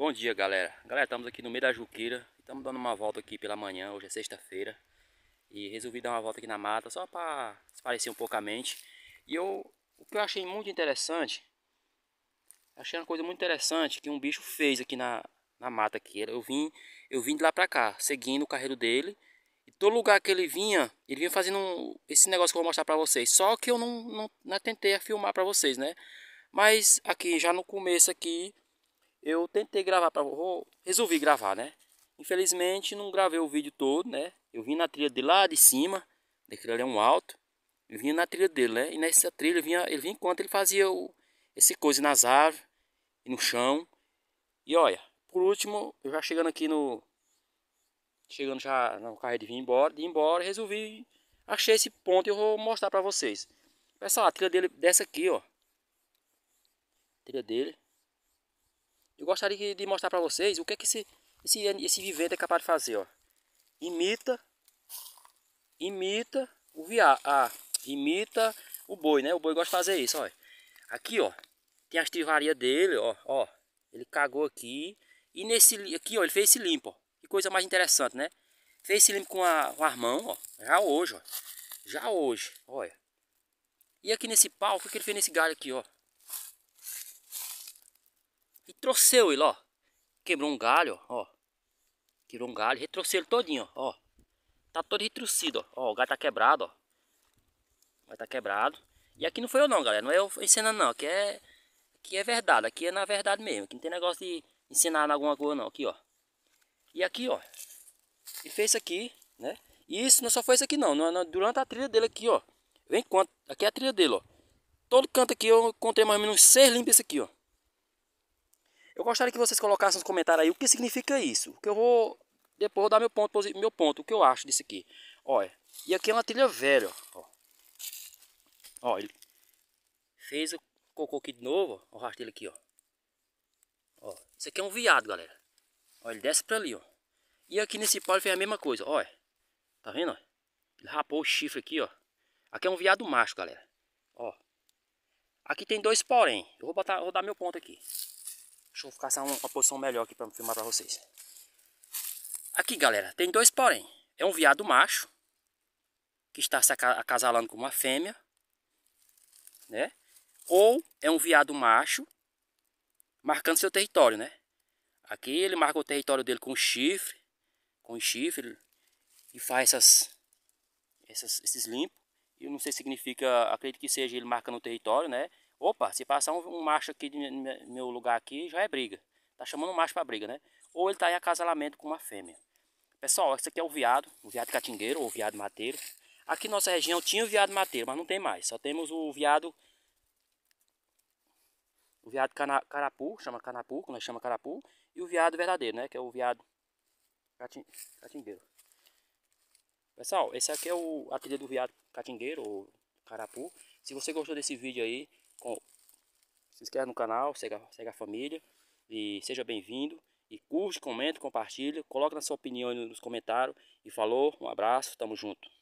Bom dia galera, galera estamos aqui no meio da Juqueira Estamos dando uma volta aqui pela manhã, hoje é sexta-feira E resolvi dar uma volta aqui na mata só para aparecer um pouco a mente E eu, o que eu achei muito interessante Achei uma coisa muito interessante que um bicho fez aqui na, na mata aqui Eu vim, eu vim de lá pra cá, seguindo o carreiro dele E todo lugar que ele vinha, ele vinha fazendo um, esse negócio que eu vou mostrar pra vocês Só que eu não, não, não tentei filmar pra vocês, né? Mas aqui, já no começo aqui eu tentei gravar para resolvi gravar, né? Infelizmente não gravei o vídeo todo, né? Eu vim na trilha de lá de cima, daquele ali é um alto. Eu vinha na trilha dele, né? E nessa trilha ele vinha, ele vinha enquanto ele fazia o, esse coisa nas árvores, e no chão. E olha, por último, eu já chegando aqui no chegando já no carro de vir embora, de ir embora, resolvi achei esse ponto e eu vou mostrar para vocês. Pessoal, a trilha dele dessa aqui, ó. A trilha dele eu gostaria de mostrar para vocês o que é que esse, esse, esse vivente é capaz de fazer. Ó. Imita, imita o viar, ah, imita o boi, né? O boi gosta de fazer isso, ó. Aqui, ó, tem a trivarias dele, ó, ó. Ele cagou aqui e nesse aqui, ó, ele fez esse limpo, ó. Que coisa mais interessante, né? Fez esse limpo com a, com a mão, ó. Já hoje, ó. Já hoje, olha. E aqui nesse pau, o que é ele fez nesse galho aqui, ó? E trouxeu ele, ó. Quebrou um galho, ó. Quebrou um galho, retroceu ele todinho, ó. Tá todo retrucido, ó. O galho tá quebrado, ó. O galho tá quebrado. E aqui não foi eu não, galera. Não é eu ensinando não. Aqui é, aqui é verdade. Aqui é na verdade mesmo. Aqui não tem negócio de ensinar alguma coisa não. Aqui, ó. E aqui, ó. Ele fez isso aqui, né? E isso não só foi isso aqui não. durante a trilha dele aqui, ó. Vem quanto. Aqui é a trilha dele, ó. Todo canto aqui eu contei mais ou menos seis limpos aqui, ó. Eu gostaria que vocês colocassem nos comentários aí o que significa isso. Que eu vou depois vou dar meu ponto, meu ponto, o que eu acho disso aqui. Olha, e aqui é uma trilha velha, ó. Ó, ele fez o cocô aqui de novo, ó, o rastro dele aqui, ó. Ó, isso aqui é um viado, galera. Ó, ele desce pra ali, ó. E aqui nesse pau ele fez a mesma coisa, ó. Tá vendo, ó? Ele rapou o chifre aqui, ó. Aqui é um viado macho, galera. Ó. Aqui tem dois porém. Eu vou botar, vou dar meu ponto aqui. Deixa eu ficar uma, uma posição melhor aqui para filmar para vocês. Aqui, galera, tem dois porém. É um viado macho, que está se acasalando com uma fêmea, né? Ou é um viado macho, marcando seu território, né? Aqui ele marca o território dele com chifre, com chifre, e faz essas, essas esses limpos. Eu não sei se significa, acredito que seja ele marcando o território, né? Opa, se passar um, um macho aqui no meu lugar aqui, já é briga. Tá chamando um macho para briga, né? Ou ele tá em acasalamento com uma fêmea. Pessoal, esse aqui é o viado, o viado catingueiro ou viado mateiro. Aqui na nossa região tinha o viado mateiro, mas não tem mais. Só temos o viado... O viado cana, carapu, chama canapu, como chama carapu. E o viado verdadeiro, né? Que é o viado catingueiro. Pessoal, esse aqui é o ateliê do viado catingueiro ou carapu. Se você gostou desse vídeo aí, se inscreve no canal, segue a, segue a família e seja bem-vindo. E curte, comenta, compartilha, coloca na sua opinião nos comentários. E falou, um abraço, tamo junto.